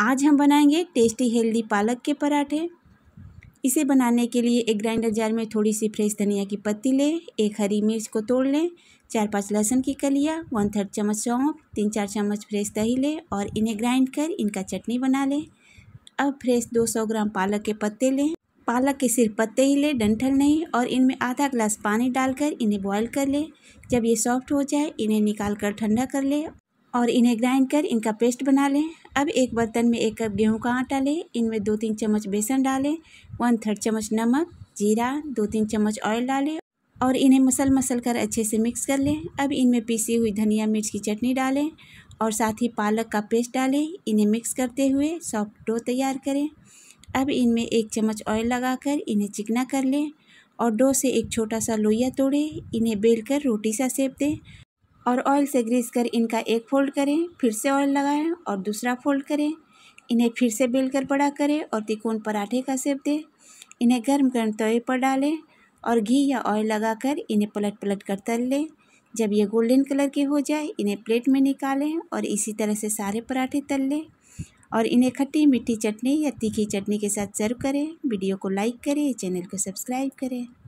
आज हम बनाएंगे टेस्टी हेल्दी पालक के पराठे इसे बनाने के लिए एक ग्राइंडर जार में थोड़ी सी फ्रेश धनिया की पत्ती लें एक हरी मिर्च को तोड़ लें चार पांच लहसुन की कलिया वन थर्ड चम्मच सौंप तीन चार चम्मच फ्रेश दही लें और इन्हें ग्राइंड कर इनका चटनी बना लें अब फ्रेश सौ ग्राम पालक के पत्ते लें पालक के सिर्फ पत्ते ही लें डंठल नहीं और इनमें आधा ग्लास पानी डालकर इन्हें बॉईल कर लें जब ये सॉफ्ट हो जाए इन्हें निकाल कर ठंडा कर लें और इन्हें ग्राइंड कर इनका पेस्ट बना लें अब एक बर्तन में एक कप गेहूं का आटा लें इनमें दो तीन चम्मच बेसन डालें वन थर्ड चम्मच नमक जीरा दो तीन चम्मच ऑयल डालें और इन्हें मसल मसल कर अच्छे से मिक्स कर लें अब इनमें पीसी हुई धनिया मिर्च की चटनी डालें और साथ ही पालक का पेस्ट डालें इन्हें मिक्स करते हुए सॉफ्ट डो तैयार करें अब इनमें एक चम्मच ऑयल लगाकर इन्हें चिकना कर लें और डो से एक छोटा सा लोइया तोड़ें इन्हें बेलकर रोटी सा सेप दें और ऑयल से ग्रीस कर इनका एक फोल्ड करें फिर से ऑयल लगाएं और दूसरा फोल्ड करें इन्हें फिर से बेल कर बड़ा करें और तिकोन पराठे का सेप दें इन्हें गर्म गर्म तवे पर डालें और घी या ऑयल लगाकर इन्हें पलट पलट कर तल लें जब ये गोल्डन कलर के हो जाए इन्हें प्लेट में निकालें और इसी तरह से सारे पराठे तल लें और इन्हें खट्टी मीठी चटनी या तीखी चटनी के साथ सर्व करें वीडियो को लाइक करें चैनल को सब्सक्राइब करें